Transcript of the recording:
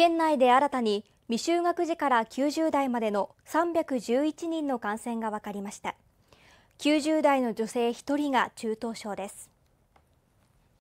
県内で新たに未就学児から90代までの311人の感染が分かりました90代の女性1人が中等症です